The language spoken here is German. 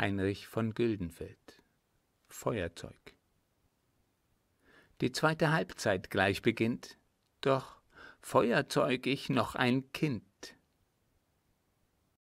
Heinrich von Güldenfeld Feuerzeug Die zweite Halbzeit gleich beginnt, doch Feuerzeug ich noch ein Kind